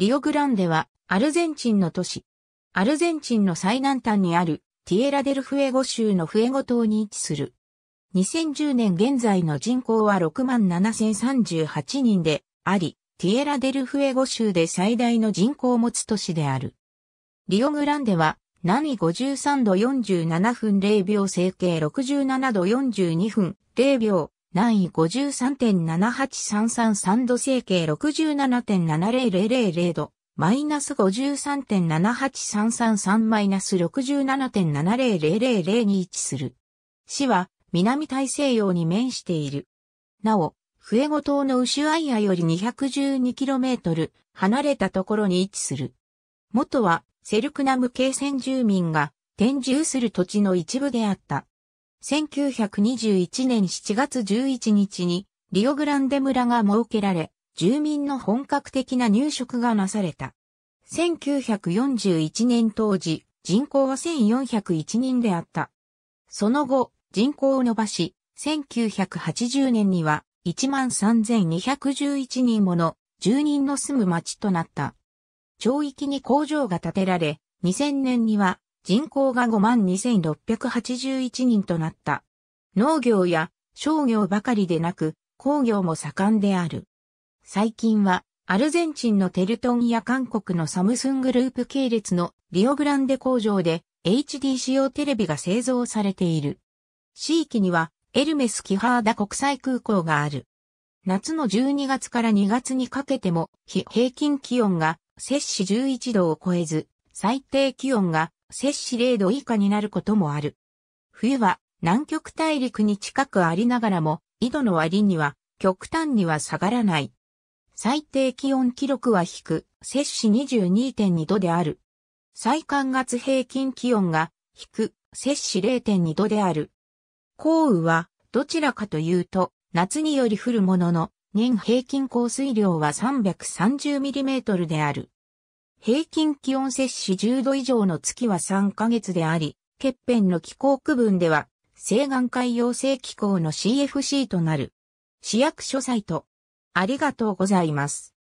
リオグランデはアルゼンチンの都市。アルゼンチンの最南端にあるティエラデルフエゴ州のフエゴ島に位置する。2010年現在の人口は67,038人であり、ティエラデルフエゴ州で最大の人口を持つ都市である。リオグランデは南53度47分0秒整形67度42分0秒南位53.78333度整形6 7 7 0 0 0度、マイナス53.78333マイナス6 7 7 0 0 0に位置する。市は南大西洋に面している。なお、フエゴ島のウシュアイアより 212km 離れたところに位置する。元はセルクナム系先住民が転住する土地の一部であった。1921年7月11日にリオグランデ村が設けられ、住民の本格的な入植がなされた。1941年当時、人口は1401人であった。その後、人口を伸ばし、1980年には13,211人もの住人の住む町となった。町域に工場が建てられ、2000年には人口が52,681人となった。農業や商業ばかりでなく、工業も盛んである。最近は、アルゼンチンのテルトンや韓国のサムスングループ系列のリオグランデ工場で HD 仕様テレビが製造されている。地域にはエルメス・キハーダ国際空港がある。夏の12月から2月にかけても、非平均気温が摂氏11度を超えず、最低気温が摂氏0度以下になることもある。冬は南極大陸に近くありながらも、緯度の割には極端には下がらない。最低気温記録は低く、摂氏22.2度である。最寒月平均気温が低く、摂氏0.2度である。降雨は、どちらかというと、夏により降るものの、年平均降水量は 330mm である。平均気温摂氏10度以上の月は3ヶ月であり、欠片の気候区分では、西岸海洋性気候の CFC となる。市役所サイト。ありがとうございます。